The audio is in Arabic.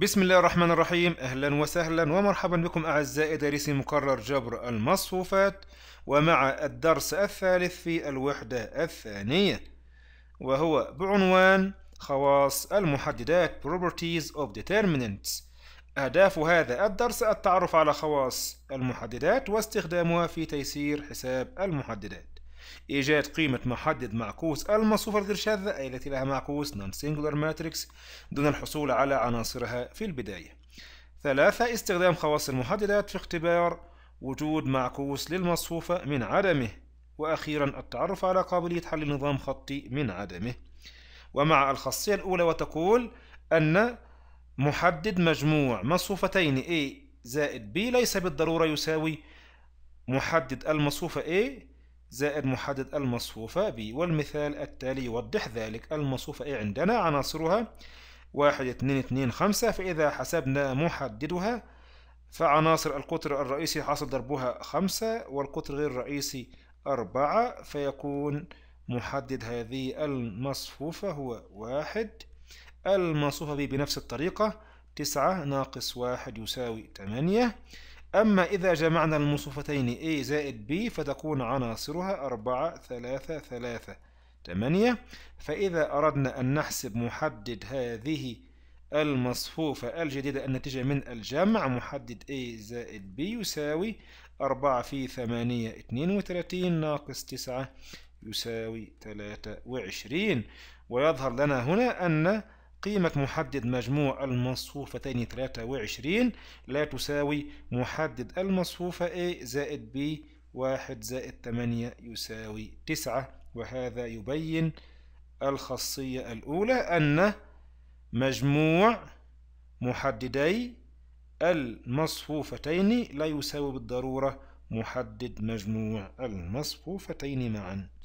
بسم الله الرحمن الرحيم أهلا وسهلا ومرحبا بكم أعزائي دارسي مكرر جبر المصفوفات ومع الدرس الثالث في الوحدة الثانية وهو بعنوان خواص المحددات Properties of Determinants أهداف هذا الدرس التعرف على خواص المحددات واستخدامها في تيسير حساب المحددات إيجاد قيمة محدد معكوس المصفوفة شاذة أي التي لها معكوس نون سينجولار ماتريكس دون الحصول على عناصرها في البداية ثلاثة استخدام خواص المحددات في اختبار وجود معكوس للمصفوفة من عدمه وأخيرا التعرف على قابلية حل نظام خطي من عدمه ومع الخاصية الأولى وتقول أن محدد مجموع مصفوفتين A زائد B ليس بالضرورة يساوي محدد المصفوفة A زائد محدد المصفوفة ب والمثال التالي يوضح ذلك المصفوفة A إيه عندنا عناصرها واحد اتنين اتنين خمسة فإذا حسبنا محددها فعناصر القطر الرئيسي حاصل ضربها خمسة والقطر غير الرئيسي أربعة فيكون محدد هذه المصفوفة هو واحد المصفوفة ب بنفس الطريقة تسعة ناقص واحد يساوي تمانية أما إذا جمعنا المصفتين A زائد B فتكون عناصرها أربعة ثلاثة ثلاثة تمانية فإذا أردنا أن نحسب محدد هذه المصفوفة الجديدة النتيجة من الجمع محدد A زائد B يساوي أربعة في ثمانية 32 ناقص تسعة يساوي 23 وعشرين ويظهر لنا هنا أن قيمة محدد مجموع المصفوفتين 23 لا تساوي محدد المصفوفة A زائد B واحد زائد 8 يساوي 9 وهذا يبين الخاصية الأولى أن مجموع محددي المصفوفتين لا يساوي بالضرورة محدد مجموع المصفوفتين معا